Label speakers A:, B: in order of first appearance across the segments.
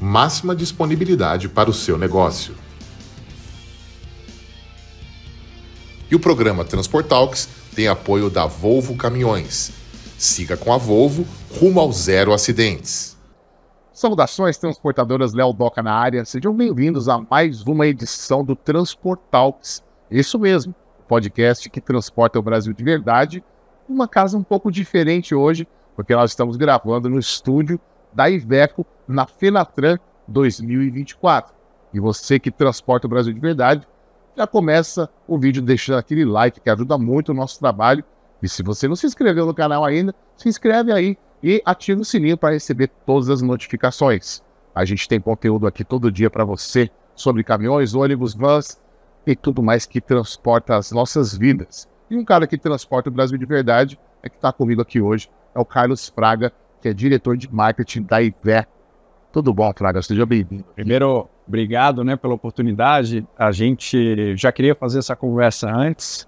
A: máxima disponibilidade para o seu negócio. E o programa Transportalks tem apoio da Volvo Caminhões. Siga com a Volvo rumo ao zero acidentes. Saudações transportadoras, Léo Doca na área. Sejam bem-vindos a mais uma edição do Transportalks. Isso mesmo, o podcast que transporta o Brasil de verdade. Uma casa um pouco diferente hoje, porque nós estamos gravando no estúdio da Iveco na Fenatran 2024. E você que transporta o Brasil de verdade, já começa o vídeo deixando aquele like que ajuda muito o nosso trabalho. E se você não se inscreveu no canal ainda, se inscreve aí e ativa o sininho para receber todas as notificações. A gente tem conteúdo aqui todo dia para você sobre caminhões, ônibus, vans e tudo mais que transporta as nossas vidas. E um cara que transporta o Brasil de verdade é que está comigo aqui hoje, é o Carlos Fraga,
B: que é diretor de marketing da IVE. Tudo bom, Flávio. Seja bem-vindo. Primeiro, obrigado né, pela oportunidade. A gente já queria fazer essa conversa antes,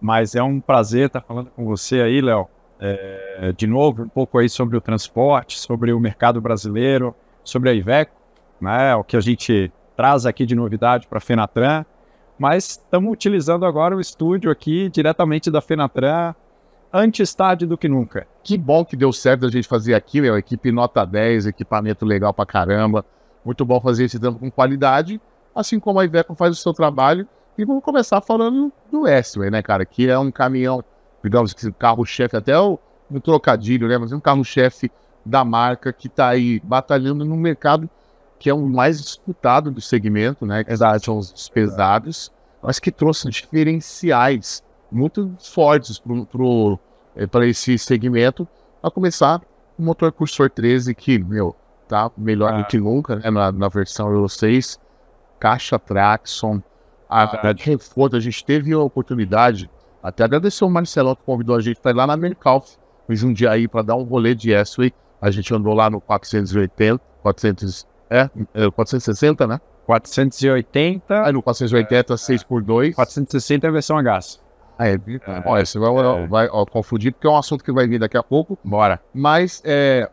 B: mas é um prazer estar falando com você aí, Léo. É, de novo, um pouco aí sobre o transporte, sobre o mercado brasileiro, sobre a Iveco, né, o que a gente traz aqui de novidade para a Fenatran. Mas estamos utilizando agora o estúdio aqui diretamente da Fenatran, antes tarde do que nunca. Que bom que deu certo a gente
A: fazer aqui, meu. Equipe nota 10, equipamento legal pra caramba. Muito bom fazer esse tanto com qualidade, assim como a Iveco faz o seu trabalho. E vamos começar falando do Westway, né, cara? Que é um caminhão, digamos que carro-chefe, até um, trocadilho, né? Mas é um carro-chefe da marca que tá aí batalhando no mercado que é o mais disputado do segmento, né? Que Exato. são os pesados, mas que trouxe diferenciais muito fortes pro, pro, é, para esse segmento, a começar o motor cursor 13, que, meu, tá melhor ah. do que nunca, né? Na, na versão Euro 6, caixa Traxxon, a, ah, a, a gente teve a oportunidade, até agradecer o Marcelo que convidou a gente para ir lá na Mercalf, em Jundiaí, para dar um rolê de -way. A gente andou lá no 480, 400, é, 460, é, né? 480. aí ah, no 480, é, 6x2. 460 é a versão a gás. Ah, é, né? é, Olha, você vai, é. vai ó, confundir, porque é um assunto que vai vir daqui a pouco. Bora. Mas é,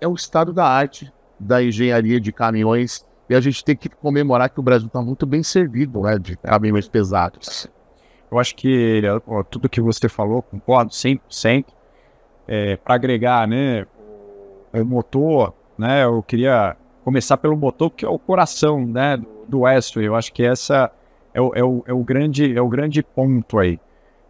A: é o estado da arte da engenharia de caminhões e a gente tem que
B: comemorar que o Brasil está muito bem servido né, de caminhões pesados. Eu acho que ó, tudo que você falou, concordo 100%. É, Para agregar, né, o motor, né, eu queria começar pelo motor, que é o coração né, do Westway. Eu acho que essa é o, é o, é o, grande, é o grande ponto aí.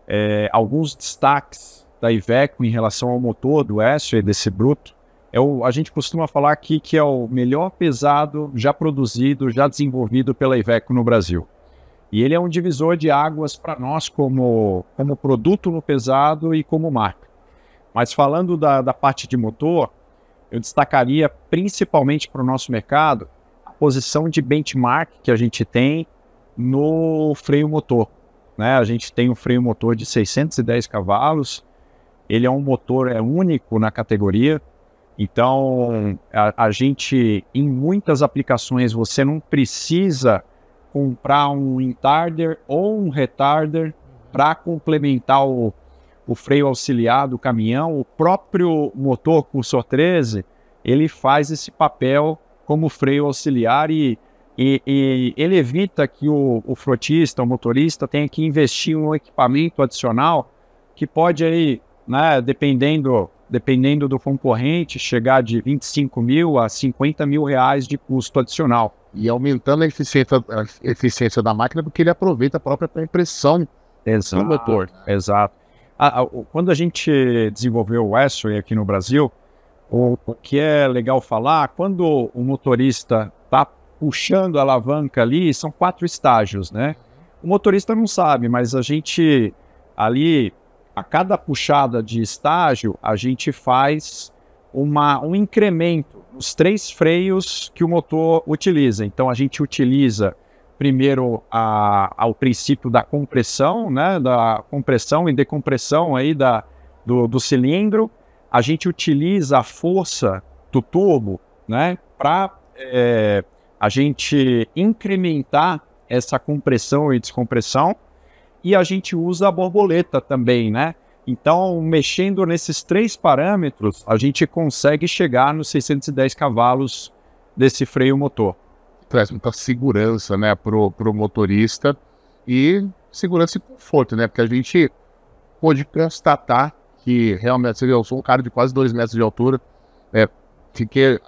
B: É, alguns destaques da Iveco em relação ao motor do S desse bruto. É o, a gente costuma falar aqui que é o melhor pesado já produzido, já desenvolvido pela Iveco no Brasil. E ele é um divisor de águas para nós como, como produto no pesado e como marca. Mas falando da, da parte de motor, eu destacaria principalmente para o nosso mercado a posição de benchmark que a gente tem no freio motor. Né? A gente tem um freio motor de 610 cavalos. Ele é um motor é único na categoria. Então, a, a gente, em muitas aplicações, você não precisa comprar um retarder ou um retarder para complementar o, o freio auxiliar do caminhão. O próprio motor Cursor 13, ele faz esse papel como freio auxiliar e e, e, ele evita que o, o, frotista, o motorista, tenha que investir em um equipamento adicional que pode aí, né, dependendo, dependendo do concorrente, chegar de 25 mil a 50 mil reais de custo adicional. E aumentando a eficiência, a eficiência da máquina, porque ele aproveita a própria impressão exato, do motor. Exato. quando a gente desenvolveu o Esri aqui no Brasil, o que é legal falar, quando o motorista está puxando a alavanca ali, são quatro estágios, né? O motorista não sabe, mas a gente ali, a cada puxada de estágio, a gente faz uma, um incremento nos três freios que o motor utiliza. Então a gente utiliza primeiro a, ao princípio da compressão, né? Da compressão e decompressão aí da, do, do cilindro. A gente utiliza a força do turbo, né? Para é, eh, a gente incrementar essa compressão e descompressão e a gente usa a borboleta também, né? Então, mexendo nesses três parâmetros, a gente consegue chegar nos 610 cavalos desse freio motor. Traz muita
A: segurança, né, pro, pro motorista e segurança e conforto, né? Porque a gente pôde constatar que realmente, eu sou um cara de quase dois metros de altura, é, fiquei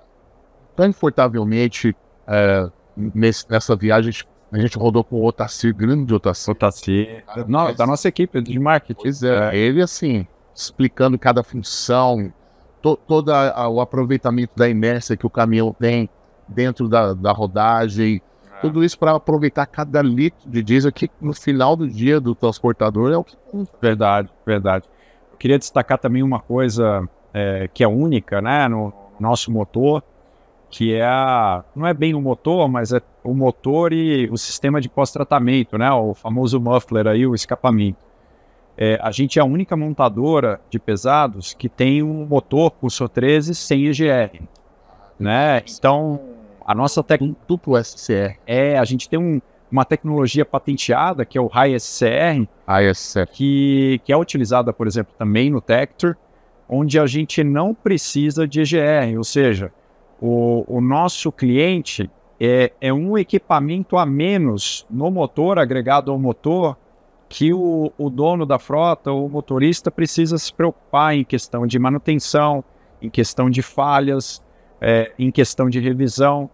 A: confortavelmente é, nesse, nessa viagem, a gente rodou com o Otacir, grande Otacir. Otacir, cara, da nossa equipe de marketing. É, ele, assim, explicando cada função, to, todo o aproveitamento da inércia que o caminhão tem dentro da, da rodagem. É.
B: Tudo isso para aproveitar cada litro de diesel que no final do dia do transportador é o que. Verdade, verdade. Eu queria destacar também uma coisa é, que é única né, no nosso motor, que é a, não é bem o motor, mas é o motor e o sistema de pós-tratamento, né? O famoso muffler aí, o escapamento. É, a gente é a única montadora de pesados que tem um motor curso 13 sem EGR, né? Então a nossa técnica duplo SCR. É, a gente tem um, uma tecnologia patenteada que é o High SCR, High SCR. Que, que é utilizada, por exemplo, também no Tector, onde a gente não precisa de EGR, ou seja, o, o nosso cliente é, é um equipamento a menos no motor, agregado ao motor, que o, o dono da frota, o motorista, precisa se preocupar em questão de manutenção, em questão de falhas, é, em questão de revisão.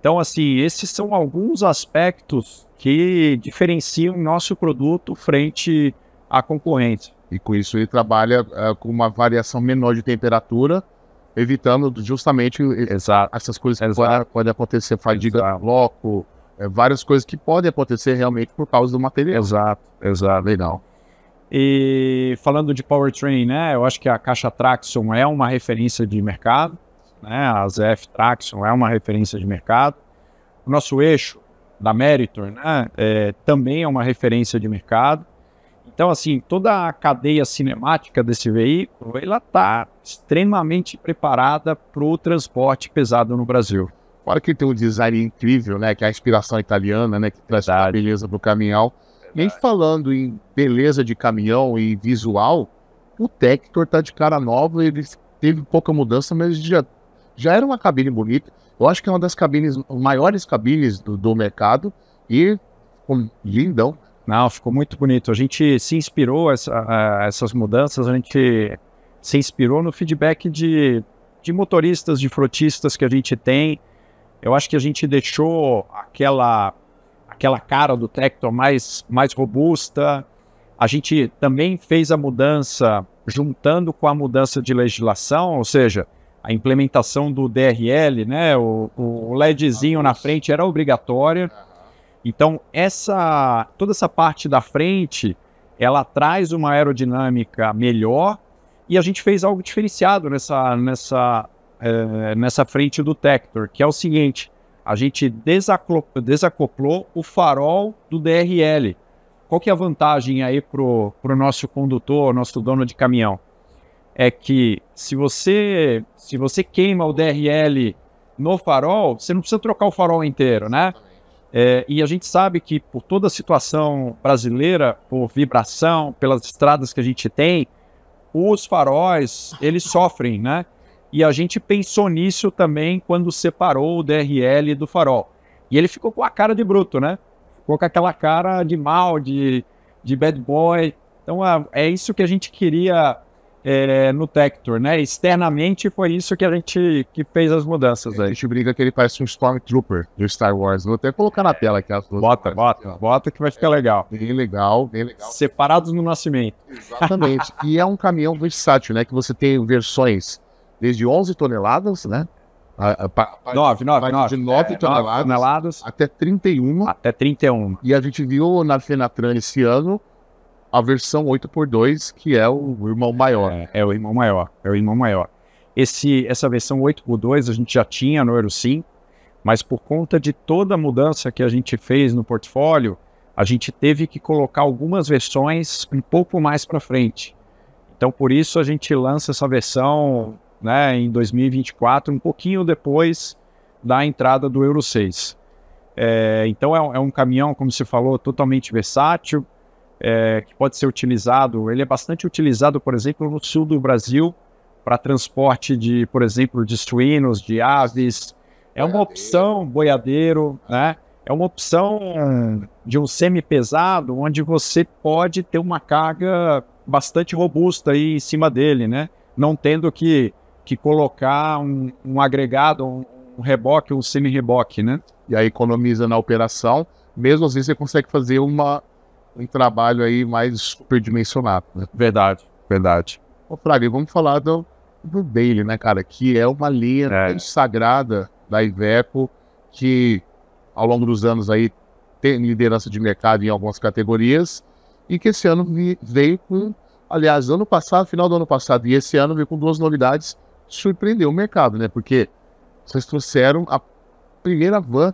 B: Então, assim, esses são alguns aspectos que diferenciam nosso produto frente à
A: concorrência. E com isso ele trabalha uh, com uma variação menor de temperatura evitando justamente Exato. essas coisas que podem pode acontecer, fadiga Exato. bloco,
B: é, várias coisas que podem acontecer realmente por causa do material. Exato, exato. Legal. E falando de powertrain, né, eu acho que a caixa Traxxon é uma referência de mercado, né, a ZF Traxxon é uma referência de mercado. O nosso eixo da Meritor né, é, também é uma referência de mercado. Então, assim, toda a cadeia cinemática desse veículo, ela está extremamente preparada para o transporte pesado no Brasil. Fora que tem um design incrível, né? Que é a inspiração
A: italiana, né? Que traz a beleza para o caminhão. Nem falando em beleza de caminhão e visual, o Tector está de cara nova, ele teve pouca mudança, mas já, já era uma cabine bonita. Eu acho que é uma das cabines, maiores cabines do, do
B: mercado e lindão, não, ficou muito bonito. A gente se inspirou essa, a, essas mudanças, a gente se inspirou no feedback de, de motoristas, de frotistas que a gente tem. Eu acho que a gente deixou aquela aquela cara do Tector mais, mais robusta. A gente também fez a mudança juntando com a mudança de legislação, ou seja, a implementação do DRL, né? O, o LEDzinho na frente era obrigatória. Então, essa toda essa parte da frente, ela traz uma aerodinâmica melhor e a gente fez algo diferenciado nessa, nessa, é, nessa frente do Tector, que é o seguinte, a gente desacoplou, desacoplou o farol do DRL. Qual que é a vantagem aí para o nosso condutor, nosso dono de caminhão? É que se você, se você queima o DRL no farol, você não precisa trocar o farol inteiro, né? É, e a gente sabe que por toda a situação brasileira, por vibração, pelas estradas que a gente tem, os faróis, eles sofrem, né? E a gente pensou nisso também quando separou o DRL do farol. E ele ficou com a cara de bruto, né? Ficou com aquela cara de mal, de, de bad boy. Então é isso que a gente queria é, no Tector, né? Externamente foi isso que a gente que fez as mudanças aí. A gente brinca que ele parece um Stormtrooper do Star Wars. Vou até colocar na
A: tela aqui as duas. Bota, bota, aqui, bota que vai ficar é, legal. Bem legal, bem legal. Separados no nascimento. Exatamente. e é um caminhão versátil, né? Que você tem versões desde 11 toneladas, né? 9, 9, 9. De 9, é, toneladas, 9 toneladas até 31. Até 31. E a gente viu na Fenatran esse ano a versão
B: 8x2, que é o irmão maior. É, é, o irmão maior, é o irmão maior. Esse, essa versão 8x2 a gente já tinha no Euro 5, mas por conta de toda a mudança que a gente fez no portfólio, a gente teve que colocar algumas versões um pouco mais para frente. Então, por isso, a gente lança essa versão né, em 2024, um pouquinho depois da entrada do Euro 6. É, então, é, é um caminhão, como se falou, totalmente versátil, é, que pode ser utilizado. Ele é bastante utilizado, por exemplo, no sul do Brasil, para transporte de, por exemplo, de suínos, de aves. É uma opção, boiadeiro, né? É uma opção de um semi-pesado, onde você pode ter uma carga bastante robusta aí em cima dele, né? Não tendo que, que colocar um, um agregado, um, um reboque, um semi-reboque, né? E aí economiza na
A: operação. Mesmo assim, você consegue fazer uma um trabalho aí mais superdimensionado. Né? Verdade. Verdade. Ô, Fraga, vamos falar do, do Bailey, né, cara? Que é uma linha é. sagrada da Iveco, que ao longo dos anos aí tem liderança de mercado em algumas categorias, e que esse ano veio com, aliás, ano passado, final do ano passado, e esse ano veio com duas novidades, surpreendeu o mercado, né? Porque vocês trouxeram a primeira van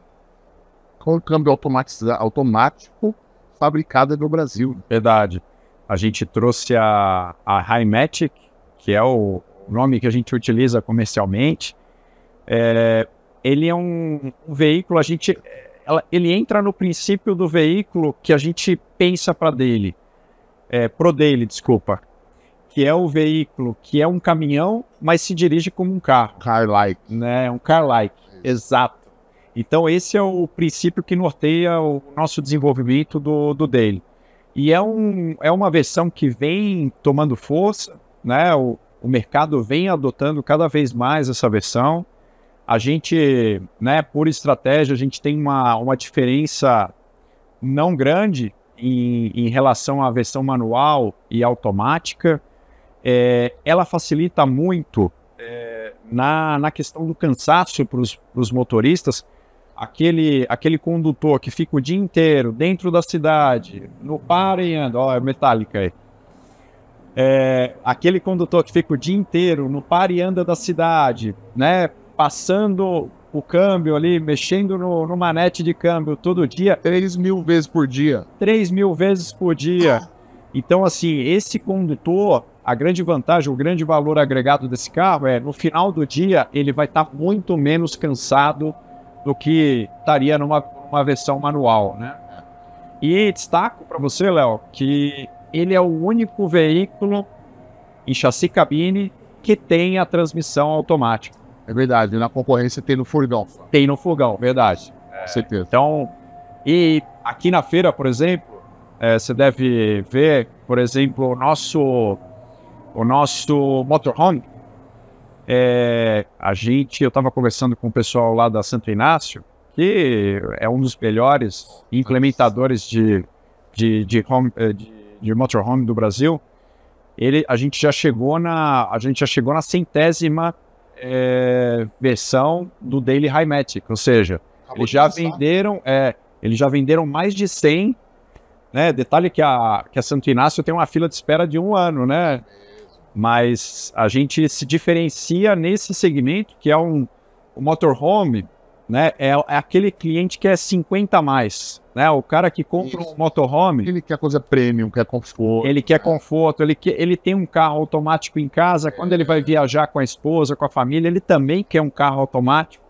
A: com câmbio
B: automático fabricada no Brasil. Verdade. A gente trouxe a, a Highmatic, que é o nome que a gente utiliza comercialmente. É, ele é um, um, veículo, a gente, ela, ele entra no princípio do veículo que a gente pensa para dele, é, pro dele, desculpa, que é o veículo que é um caminhão, mas se dirige como um carro. Car-like. Né? Um car-like, exato. Então, esse é o princípio que norteia o nosso desenvolvimento do, do daily. E é, um, é uma versão que vem tomando força, né? O, o mercado vem adotando cada vez mais essa versão. A gente, né, por estratégia, a gente tem uma, uma diferença não grande em, em relação à versão manual e automática. É, ela facilita muito é, na, na questão do cansaço para os motoristas, aquele, aquele condutor que fica o dia inteiro dentro da cidade, no par e anda, olha é metálica aí. É, aquele condutor que fica o dia inteiro no par e anda da cidade, né, passando o câmbio ali, mexendo no, no manete de câmbio todo dia. 3 mil vezes por dia. 3 mil vezes por dia. Então, assim, esse condutor, a grande vantagem, o grande valor agregado desse carro é, no final do dia, ele vai estar tá muito menos cansado do que estaria numa uma versão manual, né? E destaco para você, Léo, que ele é o único veículo em chassi cabine que tem a transmissão automática. É verdade, na concorrência tem no furgão. Tem no furgão, verdade. É, Com certeza. Então, e aqui na feira, por exemplo, é, você deve ver, por exemplo, o nosso, o nosso motorhome, é, a gente, eu estava conversando com o pessoal lá da Santo Inácio, que é um dos melhores implementadores de, de, de, home, eh, de, de motorhome do Brasil. Ele, a gente já chegou na, a gente já chegou na centésima é, versão do Daily Highmatic, ou seja, Acabou eles já venderam, é, eles já venderam mais de 100 né? Detalhe que a, que a Santo Inácio tem uma fila de espera de um ano, né? Mas a gente se diferencia nesse segmento que é um o motorhome, né? É, é aquele cliente que é 50 mais, né? O cara que compra Isso. um motorhome, ele quer coisa premium, quer conforto. Ele quer conforto, ele quer, ele tem um carro automático em casa, é. quando ele vai viajar com a esposa, com a família, ele também quer um carro automático.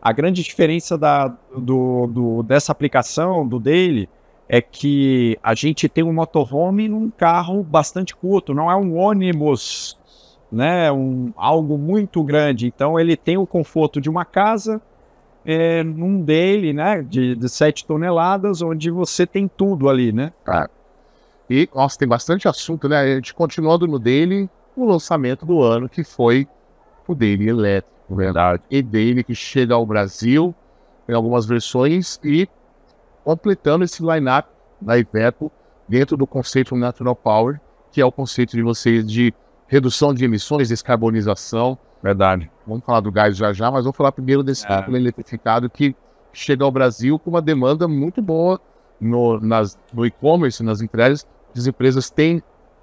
B: A grande diferença da, do, do, dessa aplicação, do Daily, é que a gente tem um motorhome num carro bastante curto, não é um ônibus, né? Um, algo muito grande. Então ele tem o conforto de uma casa, é, num dele, né? De, de 7 toneladas, onde você tem tudo ali, né? Claro. E, nossa, tem bastante
A: assunto, né? A gente continuando no dele, o lançamento do ano, que foi o dele elétrico, verdade. E dele que chega ao Brasil em algumas versões e completando esse line-up da Iveco dentro do conceito Natural Power, que é o conceito de vocês de redução de emissões, descarbonização. Verdade. Vamos falar do gás já já, mas vamos falar primeiro desse é. Tipo eletrificado que chega ao Brasil com uma demanda muito boa no, nas, no e-commerce, nas empresas. As empresas têm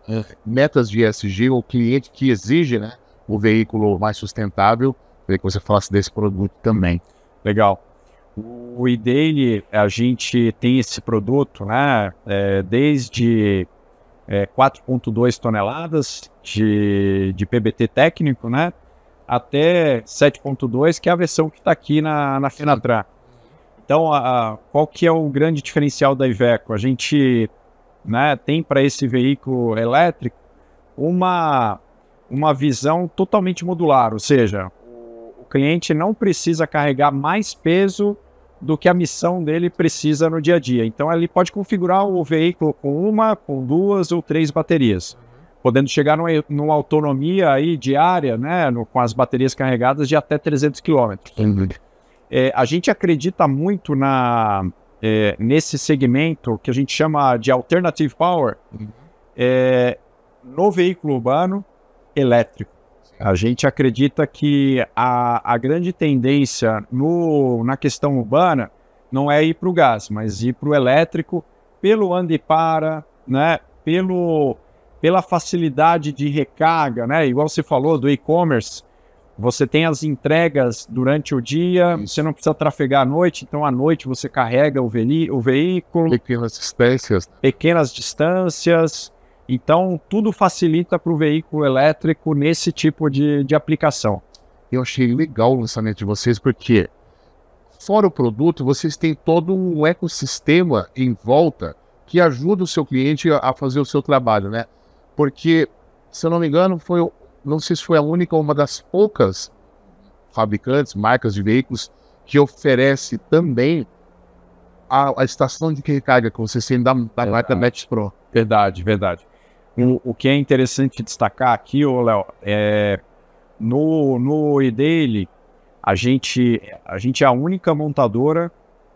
A: eh, metas de ESG, ou cliente que exige né, o veículo mais sustentável.
B: queria que você falasse desse produto também. Legal. O e-daily, a gente tem esse produto né, é, desde é, 4,2 toneladas de, de PBT técnico né, até 7,2, que é a versão que está aqui na, na Fenatran. Então, a, a, qual que é o grande diferencial da Iveco? A gente né, tem para esse veículo elétrico uma, uma visão totalmente modular, ou seja, cliente não precisa carregar mais peso do que a missão dele precisa no dia a dia. Então ele pode configurar o veículo com uma, com duas ou três baterias, podendo chegar numa, numa autonomia aí diária, né, no, com as baterias carregadas de até 300 quilômetros. É, a gente acredita muito na é, nesse segmento que a gente chama de alternative power uhum. é, no veículo urbano elétrico. A gente acredita que a, a grande tendência no, na questão urbana não é ir para o gás, mas ir para o elétrico pelo ande para, né? Pelo, pela facilidade de recarga, né? Igual você falou do e-commerce, você tem as entregas durante o dia, Isso. você não precisa trafegar à noite, então à noite você carrega o, o veículo. Pequenas distâncias. Pequenas distâncias. Então, tudo facilita para o veículo elétrico nesse tipo de, de aplicação. Eu achei legal o lançamento de vocês, porque fora o produto, vocês têm todo um
A: ecossistema em volta que ajuda o seu cliente a fazer o seu trabalho, né? Porque, se eu não me engano, foi, não sei se foi a única ou uma das poucas fabricantes, marcas de veículos que oferece também
B: a, a estação de recarga que vocês têm da, da marca Match Pro. Verdade, verdade. Um, o que é interessante destacar aqui, Léo, é no, no e-daily, a gente, a gente é a única montadora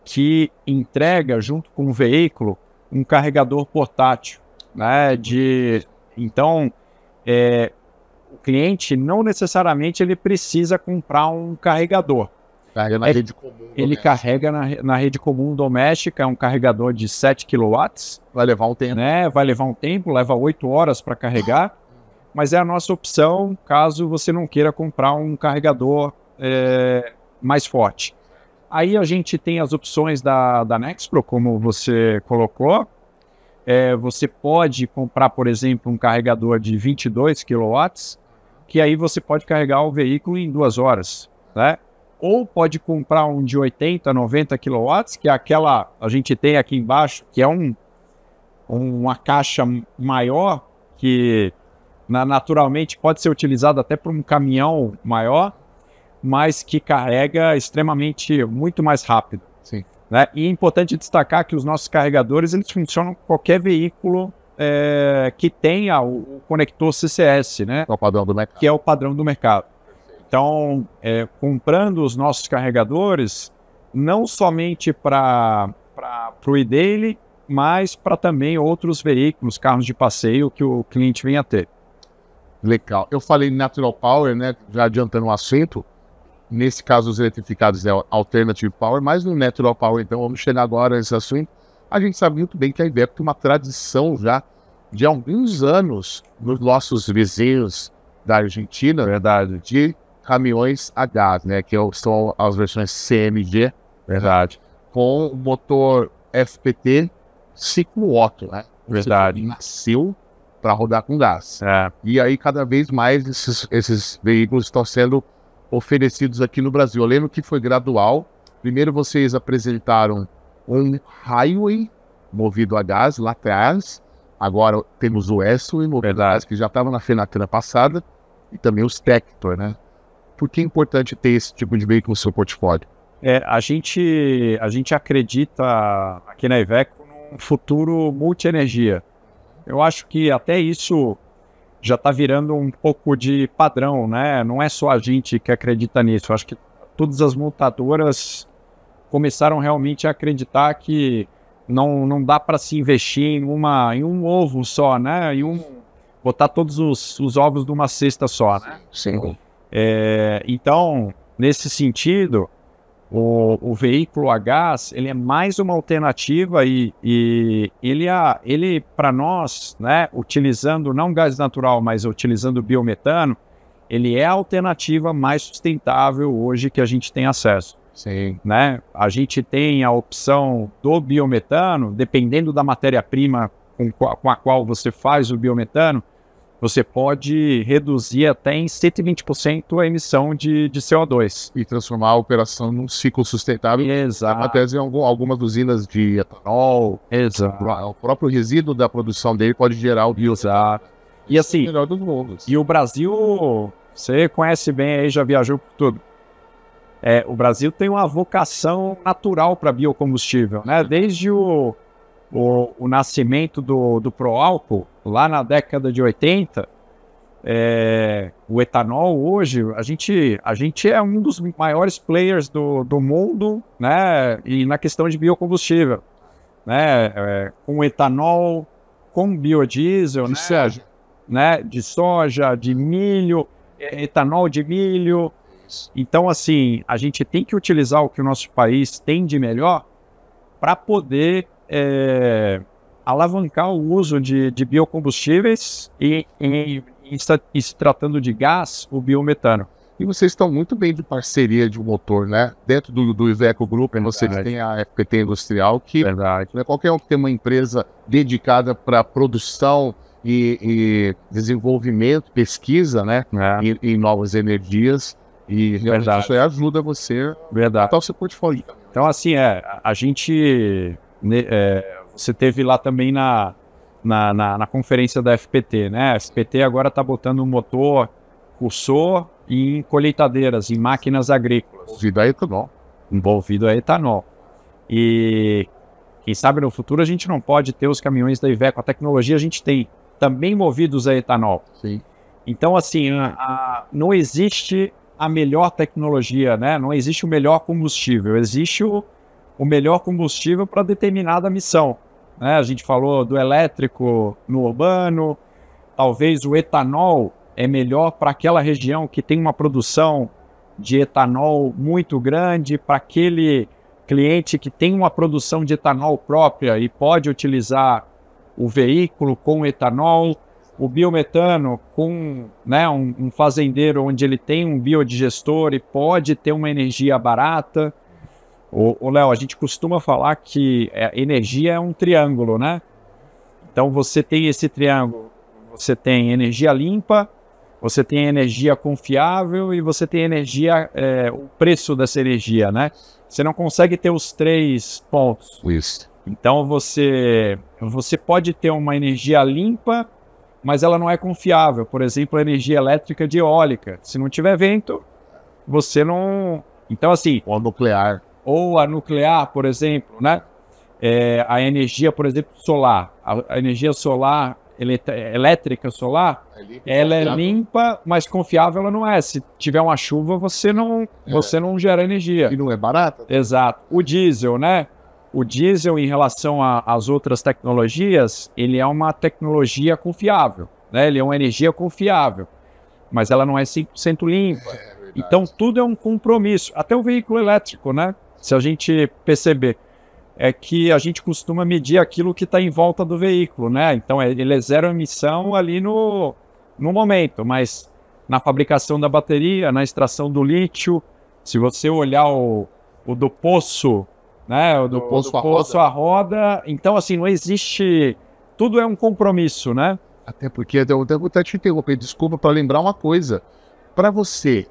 B: que entrega junto com o veículo um carregador portátil, né? De então é, o cliente não necessariamente ele precisa comprar um carregador. Carrega na é, rede comum. Doméstica. Ele carrega na, na rede comum doméstica, é um carregador de 7 kW. Vai levar um tempo. Né? Vai levar um tempo, leva 8 horas para carregar. Mas é a nossa opção caso você não queira comprar um carregador é, mais forte. Aí a gente tem as opções da, da Nexpro, como você colocou. É, você pode comprar, por exemplo, um carregador de 22 kW, que aí você pode carregar o veículo em duas horas. Né? ou pode comprar um de 80, 90 kW, que é aquela a gente tem aqui embaixo, que é um, uma caixa maior, que na, naturalmente pode ser utilizada até para um caminhão maior, mas que carrega extremamente, muito mais rápido. Sim. Né? E é importante destacar que os nossos carregadores eles funcionam com qualquer veículo é, que tenha o, o conector CCS, né? É o padrão do mercado. Que é o padrão do mercado. Então, é, comprando os nossos carregadores, não somente para o e-daily, mas para também outros veículos, carros de passeio que o cliente venha ter. Legal. Eu falei Natural Power, né? Já adiantando o um assunto.
A: Nesse caso, os eletrificados é Alternative Power, mas no Natural Power, então, vamos chegar agora nesse assunto. A gente sabe muito bem que a Iveco tem uma tradição já de alguns anos nos nossos vizinhos da Argentina. Verdade. De caminhões a gás, né? Que é são as versões CMG, verdade, com motor FPT ciclo-otto, né? Verdade. Nasceu para rodar com gás. É. E aí, cada vez mais, esses, esses veículos estão sendo oferecidos aqui no Brasil. Eu lembro que foi gradual. Primeiro, vocês apresentaram um highway movido a gás lá atrás. Agora temos o Westway movido a gás, que já estava na FENATRAN passada. E também os Tector, né? por que é importante ter esse tipo de veículo no seu portfólio?
B: É, a, gente, a gente acredita aqui na Iveco num futuro multi-energia. Eu acho que até isso já está virando um pouco de padrão, né? Não é só a gente que acredita nisso. Eu acho que todas as montadoras começaram realmente a acreditar que não, não dá para se investir em, uma, em um ovo só, né? Em um, botar todos os, os ovos numa cesta só, né? Sim. É, então, nesse sentido, o, o, veículo a gás ele é mais uma alternativa e, e ele, é, ele para nós, né, utilizando não gás natural, mas utilizando biometano, ele é a alternativa mais sustentável hoje que a gente tem acesso. Sim. Né? A gente tem a opção do biometano, dependendo da matéria-prima com, com a qual você faz o biometano, você pode reduzir até em 120% a emissão de, de CO2. E transformar a operação num ciclo sustentável. Exato. Até algumas usinas de etanol. Exato. Ah, o próprio resíduo da produção dele pode gerar o biosar. E assim, é o assim, melhor dos mundos. e o Brasil, você conhece bem aí, já viajou por tudo. É, o Brasil tem uma vocação natural para biocombustível, né? Desde o o, o nascimento do, do proálcool lá na década de 80, é, o etanol hoje, a gente, a gente é um dos maiores players do, do mundo, né? E na questão de biocombustível, né? É, com etanol, com biodiesel, de né? Soja. né? De soja, de milho, é, etanol de milho. Então, assim, a gente tem que utilizar o que o nosso país tem de melhor para poder é, alavancar o uso de, de biocombustíveis e, e, e, e, se tratando de gás, o biometano.
A: E vocês estão muito bem de parceria de motor, né? Dentro do, do Iveco Group, né? Verdade. vocês têm a FPT Industrial, que Verdade. Né, qualquer um que tem uma empresa dedicada para produção e, desenvolvimento, pesquisa, né? É. Em, novas energias. E isso
B: ajuda você Verdade. a o seu portfólio. Então, assim, é, a gente é, você teve lá também na, na, na, na, conferência da FPT, né? A FPT agora está botando motor cursor em colheitadeiras, em máquinas agrícolas. Envolvido a etanol. Envolvido a etanol. E quem sabe no futuro a gente não pode ter os caminhões da Iveco. A tecnologia a gente tem, também movidos a etanol. Sim. Então, assim, a, a, não existe a melhor tecnologia, né? Não existe o melhor combustível, existe o, o melhor combustível para determinada missão. Né? A gente falou do elétrico no urbano, talvez o etanol é melhor para aquela região que tem uma produção de etanol muito grande, para aquele cliente que tem uma produção de etanol própria e pode utilizar o veículo com etanol, o biometano com né, um, um fazendeiro onde ele tem um biodigestor e pode ter uma energia barata. O Léo, a gente costuma falar que é, energia é um triângulo, né? Então você tem esse triângulo, você tem energia limpa, você tem energia confiável e você tem energia, é, o preço dessa energia, né? Você não consegue ter os três pontos. Isso. Então você, você pode ter uma energia limpa, mas ela não é confiável. Por exemplo, a energia elétrica de eólica. Se não tiver vento, você não. Então, assim. Ou nuclear ou a nuclear, por exemplo, né? É, a energia, por exemplo, solar. A, a energia solar, elétrica solar, é limpa, ela é limpa, mas confiável ela não é. Se tiver uma chuva, você não, é. você não gera energia. E não é barata. Exato. O diesel, né? O diesel, em relação às outras tecnologias, ele é uma tecnologia confiável, né? Ele é uma energia confiável, mas ela não é 100% limpa. É então, tudo é um compromisso. Até o veículo elétrico, né? se a gente perceber, é que a gente costuma medir aquilo que está em volta do veículo, né? Então é, ele é zero emissão ali no, no momento, mas na fabricação da bateria, na extração do lítio, se você olhar o, o do poço, né? O do, do poço, do a, poço roda. É. a roda. Então, assim, não existe. Tudo é um compromisso, né? Até porque,
A: eu vou até te interromper, desculpa, para lembrar uma coisa. Para você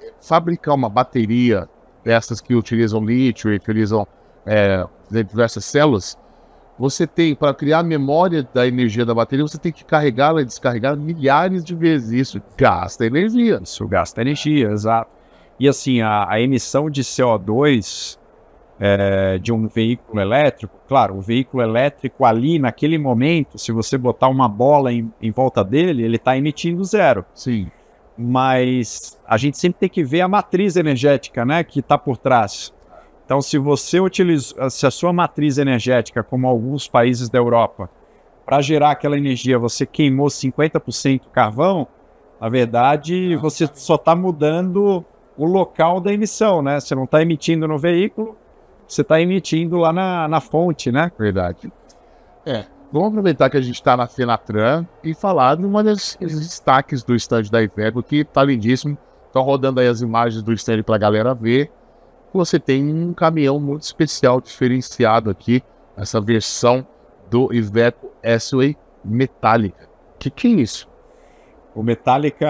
A: eh, fabricar uma bateria dessas que utilizam lítio e que utilizam é, né, diversas células, você tem, para criar a memória da energia da bateria, você tem que carregá-la e
B: descarregar milhares de vezes. Isso gasta energia. Isso gasta energia, exato. E assim, a, a emissão de CO2 é, de um veículo elétrico, claro, o veículo elétrico ali, naquele momento, se você botar uma bola em, em volta dele, ele está emitindo zero. Sim mas a gente sempre tem que ver a matriz energética né, que está por trás. Então, se você utiliza, se a sua matriz energética, como alguns países da Europa, para gerar aquela energia você queimou 50% carvão, na verdade você só está mudando o local da emissão, né? Você não está emitindo no veículo, você está emitindo lá na, na fonte, né? Verdade. É, Vamos aproveitar que a gente está na Fenatran e falar
A: de uma das destaques do estande da Iveco, que está lindíssimo. Estão rodando aí as imagens do estande para a galera ver. Você tem um caminhão muito especial, diferenciado aqui, essa versão do Iveco S-Way Metallica. Que que é
B: isso? O Metallica,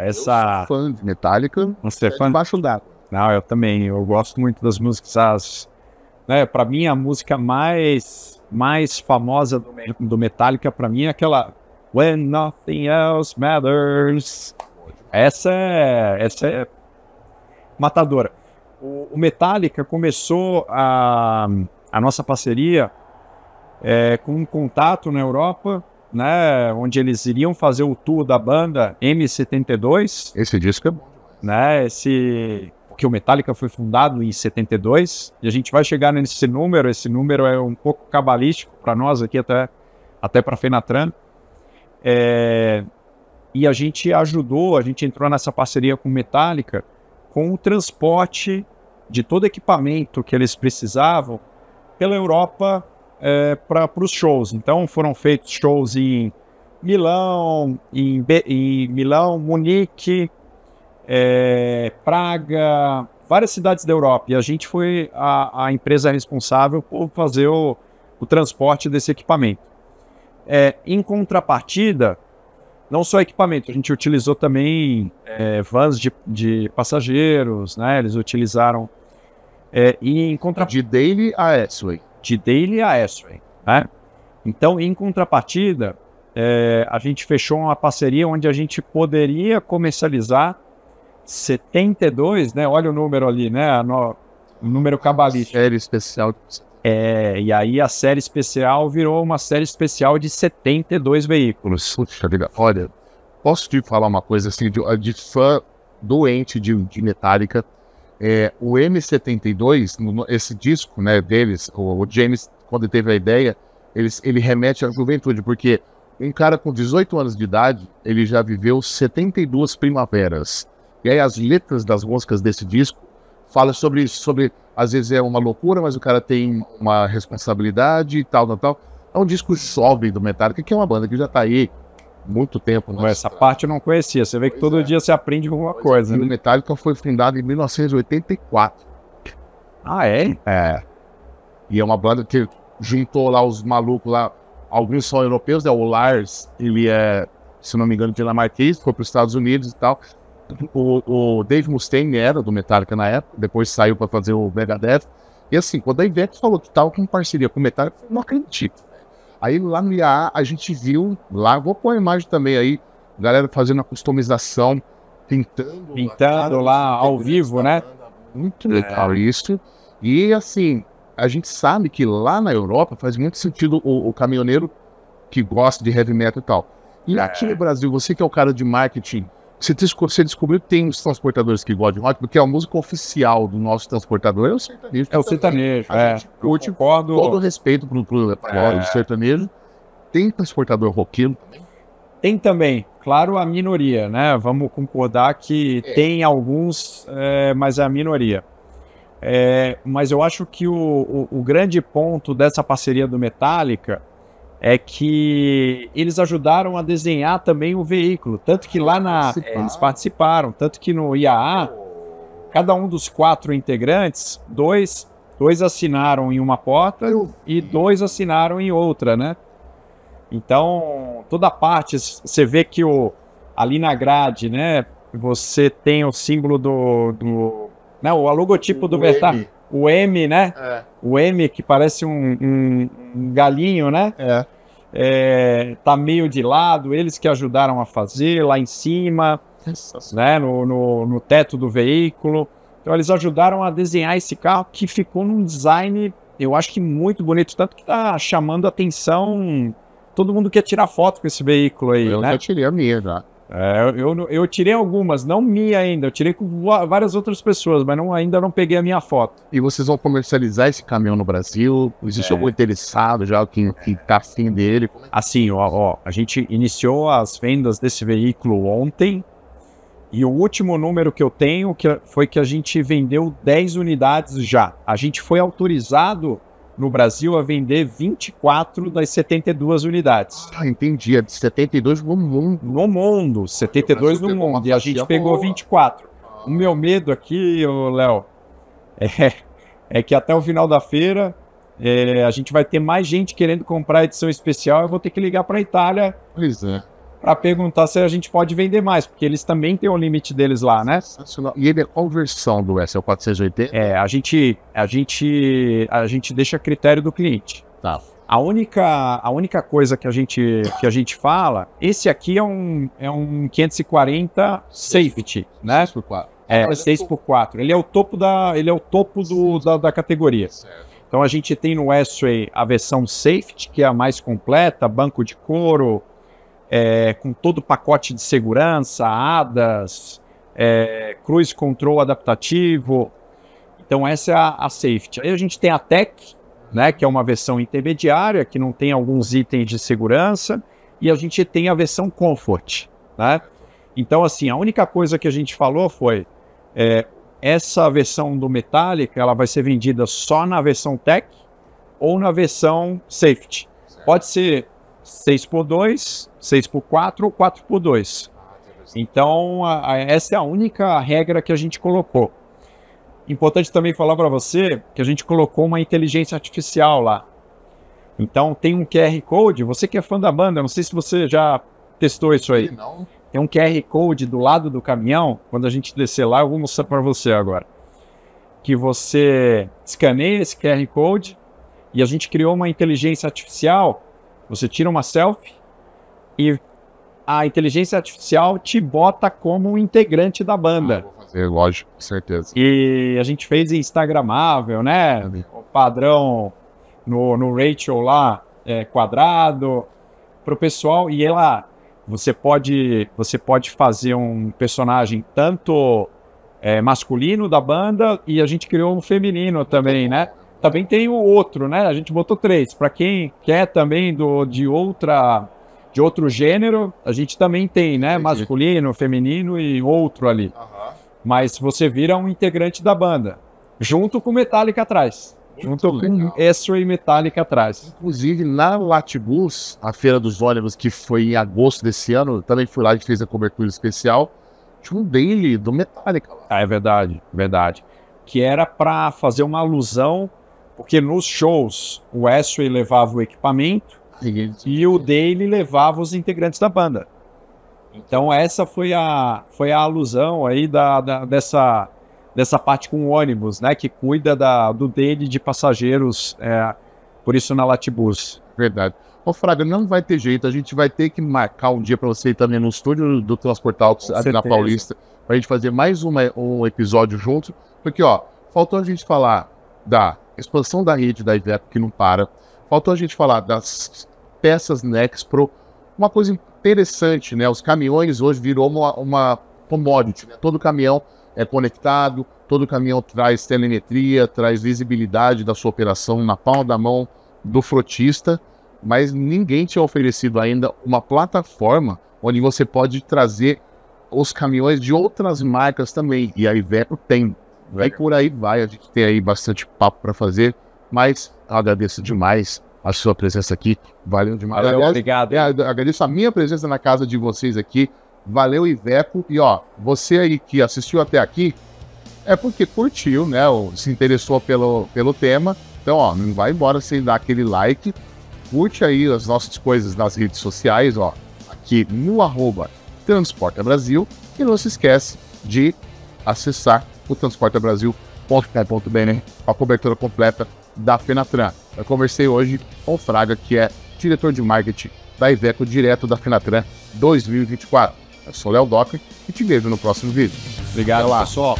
B: essa... Eu sou fã de Metallica. Você é tá fã? Baixo d'água. Não, eu também. Eu gosto muito das músicas. As, né, para mim, a música mais mais famosa do, Metallica para mim é aquela When Nothing Else Matters. Essa é, essa é matadora. O, o Metallica começou a, a nossa parceria é, com um contato na Europa, né, onde eles iriam fazer o tour da banda M72. Esse disco é bom. Né, esse que o Metallica foi fundado em 72, e a gente vai chegar nesse número, esse número é um pouco cabalístico para nós aqui, até, até para a Fenatran. É, e a gente ajudou, a gente entrou nessa parceria com o Metallica com o transporte de todo equipamento que eles precisavam pela Europa é, para os shows. Então foram feitos shows em Milão, em, Be em Milão, Munique, é, Praga, várias cidades da Europa. E a gente foi a, a empresa é responsável por fazer o, o transporte desse equipamento. É, em contrapartida, não só equipamento, a gente utilizou também é, vans de, de, passageiros, né? Eles utilizaram. É, e em contra... De Daily a Asway. De Daily a Asway, né? Então, em contrapartida, é, a gente fechou uma parceria onde a gente poderia comercializar 72, né? Olha o número ali, né? o número cabalístico. Série especial. É, e aí a série especial virou uma série especial de 72 veículos. Puxa vida, olha, posso te falar uma coisa assim, de, de fã doente de, de Metallica.
A: É, o M72, no, esse disco né, deles, o, o, James, quando teve a ideia, ele, ele remete à juventude, porque um cara com 18 anos de idade, ele já viveu 72 primaveras. E aí as letras das músicas desse disco falam sobre, sobre às vezes é uma loucura, mas o cara tem uma responsabilidade e tal, tal, tal. É um disco jovem do Metallica, que é uma banda que já está aí muito
B: tempo. Né? essa parte eu não conhecia. Você vê que todo é. dia você aprende alguma pois é. coisa. É. Né? O Metallica foi fundado em 1984. Ah, é?
A: É. E é uma banda que juntou lá os malucos lá. Alguns são europeus, né? O Lars, ele é, se não me engano, dinamarquês, foi para os Estados Unidos e tal o, o Dave Mustaine era do Metallica na época, depois saiu para fazer o Megadeth. E assim, quando a Ivete falou que estava com parceria com o Metallica, eu não acredito. Aí lá no IAA a gente viu, lá, vou pôr a imagem também aí, galera fazendo a customização, pintando. Pintando lá é ao vivo, né? Banda. Muito legal isso. E assim, a gente sabe que lá na Europa faz muito sentido o, o caminhoneiro que gosta de heavy metal e tal. E aqui é. no Brasil, você que é o cara de marketing, você, você descobriu que tem os transportadores que gostam de rock, porque é a música oficial do nosso transportador é o sertanejo. É o sertanejo, é. curte, concordo. Todo
B: respeito para o é. sertanejo. Tem transportador roqueiro também? Tem também. Claro, a minoria, né? Vamos concordar que é. tem alguns, é, mas é a minoria. É, mas eu acho que o, o, o grande ponto dessa parceria do Metallica é que eles ajudaram a desenhar também o veículo. Tanto que lá na. É, participaram. É, eles participaram, tanto que no IAA, cada um dos quatro integrantes, dois, dois assinaram em uma porta e dois assinaram em outra, né? Então, toda parte, você vê que o, ali na grade, né? Você tem o símbolo do. do né, o logotipo do, do o M, né? É. O M que parece um, um, galinho, né? É. é. Tá meio de lado, eles que ajudaram a fazer lá em cima, né? No, no, no, teto do veículo. Então eles ajudaram a desenhar esse carro que ficou num design, eu acho que muito bonito, tanto que tá chamando a atenção. Todo mundo quer tirar foto com esse veículo aí, eu né? Eu tirei a minha já. É, eu, eu tirei algumas, não minha ainda, eu tirei com várias outras pessoas, mas não, ainda não peguei a minha foto. E vocês vão comercializar esse caminhão no Brasil? Existe é. algum interessado já que está afim dele? Assim, ó, ó, a gente iniciou as vendas desse veículo ontem e o último número que eu tenho que foi que a gente vendeu 10 unidades já. A gente foi autorizado no Brasil a vender 24 das 72 unidades. Ah, entendi. É de 72 no mundo. No mundo, 72 no mundo. E a gente pegou boa. 24. O meu medo aqui, Léo, é, é, que até o final da feira é, a gente vai ter mais gente querendo comprar a edição especial. Eu vou ter que ligar para a Itália. Pois é para perguntar se a gente pode vender mais, porque eles também têm um limite deles lá, né? E ele é qual versão do S? É o 480? É, a gente, a gente, a gente deixa a critério do cliente. Tá. A única, a única coisa que a gente, que a gente fala, esse aqui é um, é um 540 safety, né? 6x4. É, 6x4. Ele é o topo da, ele é o topo do, da, da categoria. Certo. Então a gente tem no Westway a versão safety, que é a mais completa, banco de couro, é, com todo o pacote de segurança, ADAS, é, cruise control adaptativo. Então essa é a, a safety. Aí a gente tem a tech, né, que é uma versão intermediária, que não tem alguns itens de segurança, e a gente tem a versão Comfort. Né? Então, assim, a única coisa que a gente falou foi é, essa versão do Metallic, ela vai ser vendida só na versão Tech ou na versão Safety. Certo. Pode ser 6 por 2, 6 por 4 ou 4 por 2. Então, a, a, essa é a única regra que a gente colocou. Importante também falar para você que a gente colocou uma inteligência artificial lá. Então, tem um QR Code. Você que é fã da banda, não sei se você já testou isso aí. Não. Tem um QR Code do lado do caminhão. Quando a gente descer lá, eu vou mostrar para você agora. Que você escaneia esse QR Code e a gente criou uma inteligência artificial você tira uma selfie e a inteligência artificial te bota como integrante da banda. Ah, fazer, lógico, com certeza. E a gente fez Instagramável, né? O padrão no, no ratio lá, é, quadrado, pro pessoal. E ela, você pode, você pode fazer um personagem tanto é, masculino da banda e a gente criou um feminino também, né? Também tem o outro, né? A gente botou três. Para quem quer também do, de outra de outro gênero, a gente também tem, né? Entendi. Masculino, feminino e outro ali. Uhum. Mas você vira um integrante da banda, junto com Metallica atrás. Muito junto legal. com Extra e Metallica
A: atrás. Inclusive, na Latibus, a Feira dos Volumes, que foi em agosto desse ano, também
B: fui lá, a gente fez a cobertura especial, tinha um daily do Metallica lá. Ah, é verdade, verdade. Que era para fazer uma alusão porque nos shows, o Wesley levava o equipamento e o Dale levava os integrantes da banda. Então essa foi a, foi a alusão aí da, da dessa, dessa parte com o ônibus, né? Que cuida da, do Dale de passageiros, é, por isso na Latibus. Verdade. Ô, Fraga, não vai ter jeito. A gente vai ter que marcar um dia para você ir também
A: no estúdio do Transportal na Paulista, para a gente fazer mais uma, um episódio junto. Porque, ó, faltou a gente falar da expansão da rede da Iveco que não para. Faltou a gente falar das peças Nexpro. Uma coisa interessante, né? Os caminhões hoje virou uma, uma commodity, né? Todo caminhão é conectado, todo caminhão traz telemetria, traz visibilidade da sua operação na palma da mão do frotista, mas ninguém tinha oferecido ainda uma plataforma onde você pode trazer os caminhões de outras marcas também, e a Iveco tem. Legal. E por aí vai, a gente tem aí bastante papo para fazer, mas agradeço demais a sua presença aqui. Valeu demais. Valeu, obrigado. É, agradeço a minha presença na casa de vocês aqui. Valeu, Iveco. E ó, você aí que assistiu até aqui, é porque curtiu, né? Ou se interessou pelo, pelo tema. Então, ó, não vai embora sem dar aquele like. Curte aí as nossas coisas nas redes sociais, ó, aqui no arroba Transporta Brasil. E não se esquece de acessar o transportabrasil.com.br a cobertura completa da Fenatran. Eu conversei hoje com o Fraga, que é diretor de marketing da Iveco, direto da Fenatran 2024. Eu sou Léo Docker e te vejo no próximo vídeo. Obrigado, pessoal.